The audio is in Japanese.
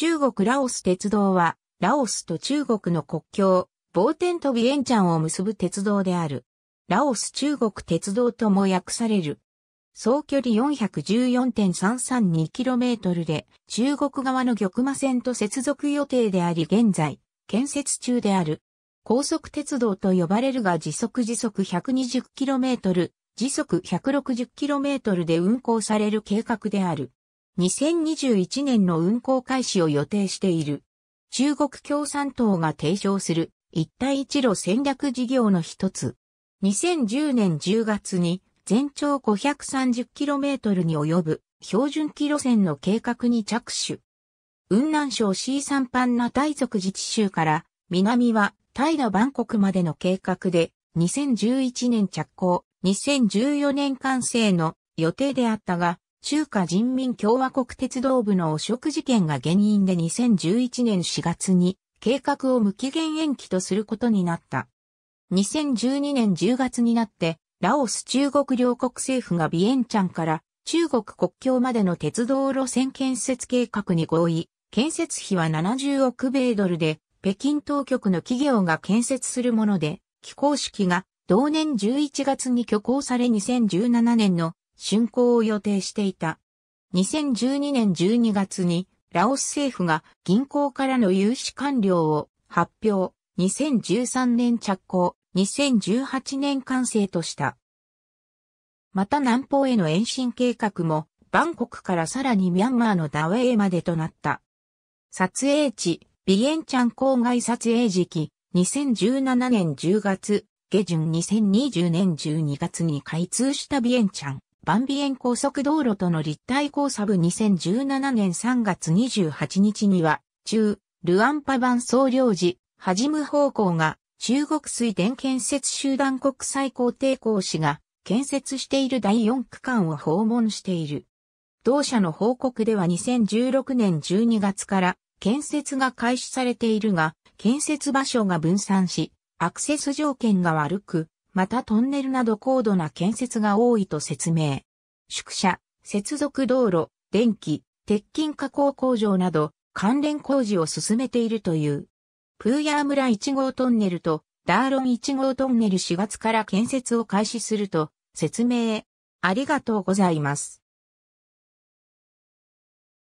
中国ラオス鉄道は、ラオスと中国の国境、ボーテンとビエンチャンを結ぶ鉄道である。ラオス中国鉄道とも訳される。総距離 414.332km で、中国側の玉馬線と接続予定であり現在、建設中である。高速鉄道と呼ばれるが時速時速 120km、時速 160km で運行される計画である。2021年の運行開始を予定している。中国共産党が提唱する一帯一路戦略事業の一つ。2010年10月に全長 530km に及ぶ標準機路線の計画に着手。雲南省 C3 パンナ大族自治州から南はタイのバンコクまでの計画で2011年着工、2014年完成の予定であったが、中華人民共和国鉄道部の汚職事件が原因で2011年4月に計画を無期限延期とすることになった。2012年10月になって、ラオス中国両国政府がビエンチャンから中国国境までの鉄道路線建設計画に合意、建設費は70億米ドルで、北京当局の企業が建設するもので、起工式が同年11月に挙行され2017年の竣工を予定していた。2012年12月にラオス政府が銀行からの融資完了を発表、2013年着工、2018年完成とした。また南方への延伸計画も、バンコクからさらにミャンマーのダウェイまでとなった。撮影地、ビエンチャン郊外撮影時期、2017年10月、下旬2020年12月に開通したビエンチャン。バンビエン高速道路との立体交差部2017年3月28日には、中、ルアンパ版総領事、ハジム方向が、中国水田建設集団国際工程公士が、建設している第4区間を訪問している。同社の報告では2016年12月から建設が開始されているが、建設場所が分散し、アクセス条件が悪く、またトンネルなど高度な建設が多いと説明。宿舎、接続道路、電気、鉄筋加工工場など関連工事を進めているという。プーヤー村1号トンネルとダーロン1号トンネル4月から建設を開始すると説明。ありがとうございます。